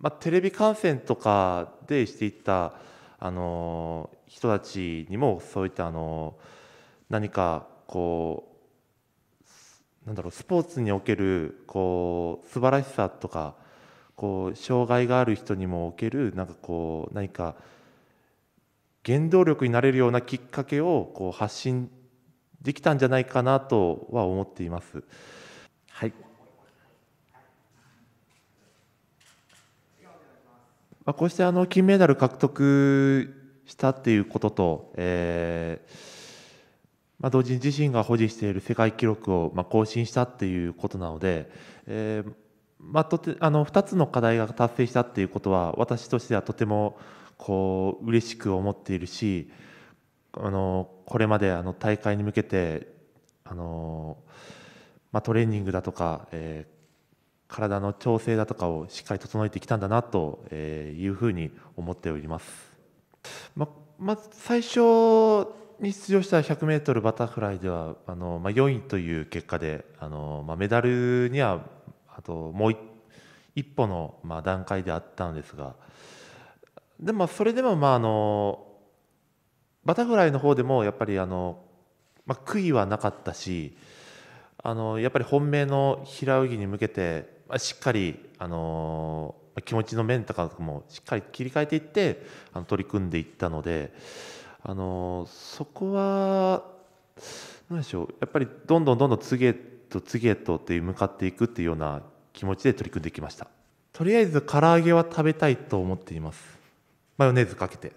まあ、テレビ観戦とかでしていたあの人たちにもそういったあの何かこうなんだろうスポーツにおけるこう素晴らしさとかこう障害がある人にもおけるなんかこう何か原動力になれるようなきっかけをこう発信できたんじゃないかなとは思っています。はいまあ、こうしてあの金メダル獲得したっていうことと、えーまあ、同時に自身が保持している世界記録をまあ更新したっていうことなので、えーまあ、とてあの2つの課題が達成したっていうことは私としてはとてもこう嬉しく思っているしあのこれまであの大会に向けてあの、まあ、トレーニングだとか、えー体の調整だとかをしっかり整えてきたんだなというふうに思っております。ままず最初に出場した 100m バタフライではあの、まあ、4位という結果であの、まあ、メダルにはあともう一歩の、まあ、段階であったんですがでもそれでも、まあ、あのバタフライの方でもやっぱりあの、まあ、悔いはなかったしあのやっぱり本命の平泳ぎに向けてまあ、しっかり、あのー、気持ちの面とかもしっかり切り替えていってあの取り組んでいったので、あのー、そこは何でしょうやっぱりどんどんどんどん次へと次へとって向かっていくっていうような気持ちで取り組んできましたとりあえず唐揚げは食べたいと思っていますマヨネーズかけて